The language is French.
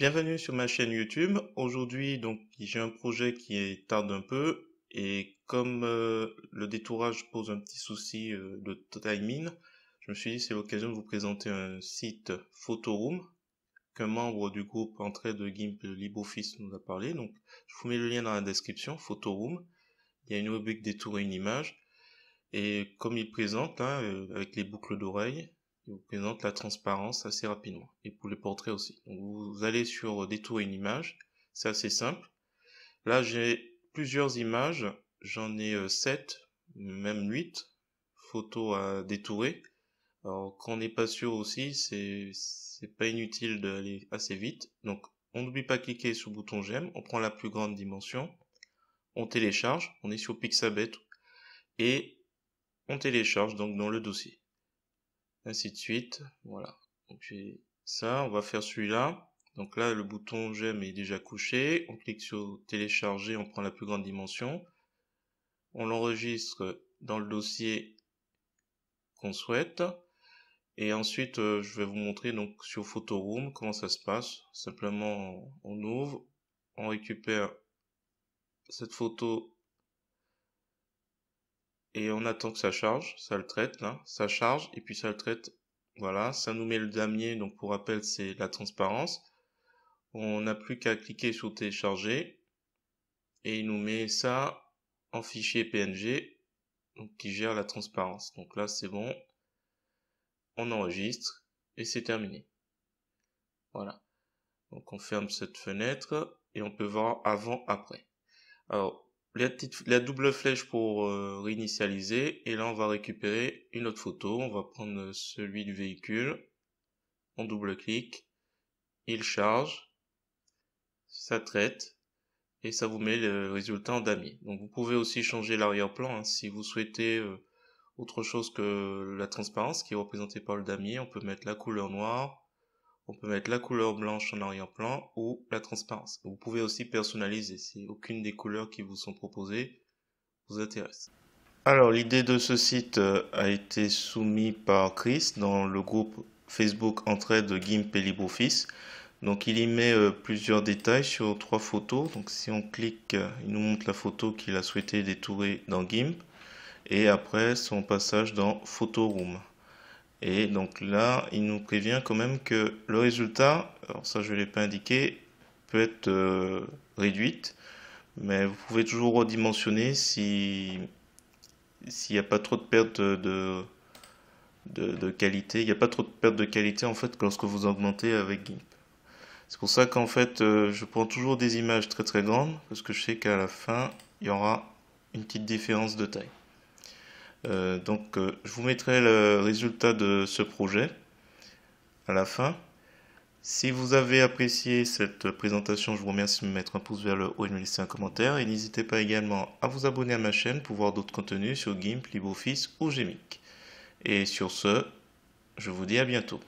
Bienvenue sur ma chaîne YouTube. Aujourd'hui, donc, j'ai un projet qui tarde un peu et comme euh, le détourage pose un petit souci euh, de timing, je me suis dit c'est l'occasion de vous présenter un site Photoroom qu'un membre du groupe Entrée de GIMP LibreOffice nous a parlé. Donc, je vous mets le lien dans la description, Photoroom. Il y a une rubrique détourer une image et comme il présente, hein, euh, avec les boucles d'oreilles, vous présente la transparence assez rapidement. Et pour les portraits aussi. vous allez sur euh, détourer une image. C'est assez simple. Là, j'ai plusieurs images. J'en ai 7, euh, même 8 photos à détourer. Alors, quand on n'est pas sûr aussi, c'est, c'est pas inutile d'aller assez vite. Donc, on n'oublie pas de cliquer sur le bouton j'aime. On prend la plus grande dimension. On télécharge. On est sur Pixabay. Et on télécharge donc dans le dossier ainsi de suite. Voilà. Donc j'ai ça, on va faire celui-là. Donc là, le bouton j'aime est déjà couché. On clique sur télécharger, on prend la plus grande dimension. On l'enregistre dans le dossier qu'on souhaite. Et ensuite, euh, je vais vous montrer donc sur room comment ça se passe. Simplement, on ouvre, on récupère cette photo et on attend que ça charge, ça le traite là, ça charge et puis ça le traite. Voilà, ça nous met le damier, donc pour rappel c'est la transparence. On n'a plus qu'à cliquer sur télécharger et il nous met ça en fichier PNG donc qui gère la transparence. Donc là c'est bon, on enregistre et c'est terminé. Voilà. Donc on ferme cette fenêtre et on peut voir avant après. Alors la, double flèche pour euh, réinitialiser. Et là, on va récupérer une autre photo. On va prendre euh, celui du véhicule. On double-clique. Il charge. Ça traite. Et ça vous met le résultat en damier. Donc vous pouvez aussi changer l'arrière-plan hein. si vous souhaitez euh, autre chose que la transparence qui est représentée par le damier. On peut mettre la couleur noire, on peut mettre la couleur blanche en arrière-plan ou la transparence. Vous pouvez aussi personnaliser si aucune des couleurs qui vous sont proposées vous intéresse. Alors l'idée de ce site euh, a été soumise par Chris dans le groupe Facebook de Gimp et LibreOffice. Donc il y met euh, plusieurs détails sur trois photos. Donc si on clique, euh, il nous montre la photo qu'il a souhaité détourer dans GIMP et après son passage dans PhotoRoom. Et donc là, il nous prévient quand même que le résultat, alors ça je ne l'ai pas indiqué, peut être euh, réduite, mais vous pouvez toujours redimensionner si s'il n'y a pas trop de perte de, de, qualité. Il n'y a pas trop de perte de qualité en fait lorsque vous augmentez avec GIMP. C'est pour ça qu'en fait euh, je prends toujours des images très très grandes parce que je sais qu'à la fin il y aura une petite différence de taille. Euh, donc euh, je vous mettrai le résultat de ce projet à la fin. Si vous avez apprécié cette présentation, je vous remercie de me mettre un pouce vers le haut et de me laisser un commentaire. Et n'hésitez pas également à vous abonner à ma chaîne pour voir d'autres contenus sur GIMP, LibreOffice ou Gemic. Et sur ce, je vous dis à bientôt.